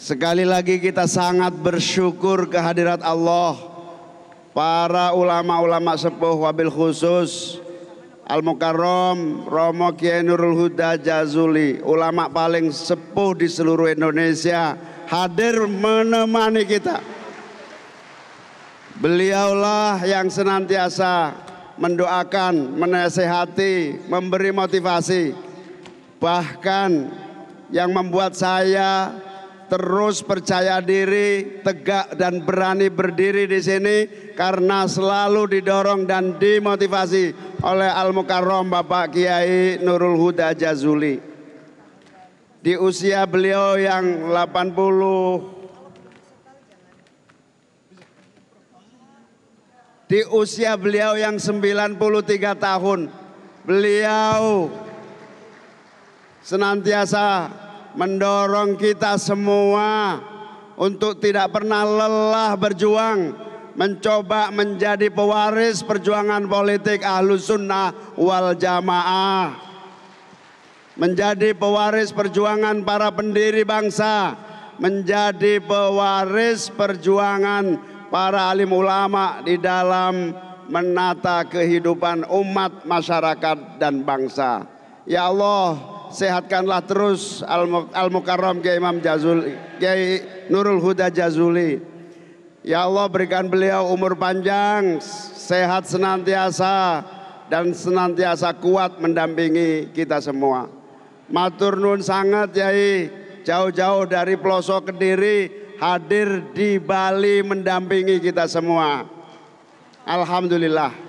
Sekali lagi kita sangat bersyukur kehadirat Allah Para ulama-ulama sepuh wabil khusus Al-Mukarram Romo Kiai Nurul Huda Jazuli Ulama paling sepuh di seluruh Indonesia Hadir menemani kita Beliaulah yang senantiasa mendoakan, menasehati, memberi motivasi Bahkan yang membuat saya terus percaya diri, tegak dan berani berdiri di sini karena selalu didorong dan dimotivasi oleh Al Mukarrom Bapak Kiai Nurul Huda Jazuli. Di usia beliau yang 80 di usia beliau yang 93 tahun beliau senantiasa mendorong kita semua untuk tidak pernah lelah berjuang mencoba menjadi pewaris perjuangan politik ahlus sunnah wal jamaah menjadi pewaris perjuangan para pendiri bangsa menjadi pewaris perjuangan para alim ulama di dalam menata kehidupan umat masyarakat dan bangsa Ya Allah, sehatkanlah terus Al Mukarram Kiai Imam Jazuli, Kiai Nurul Huda Jazuli. Ya Allah berikan beliau umur panjang, sehat senantiasa dan senantiasa kuat mendampingi kita semua. Matur nun sangat Yai, jauh-jauh dari pelosok Kediri hadir di Bali mendampingi kita semua. Alhamdulillah.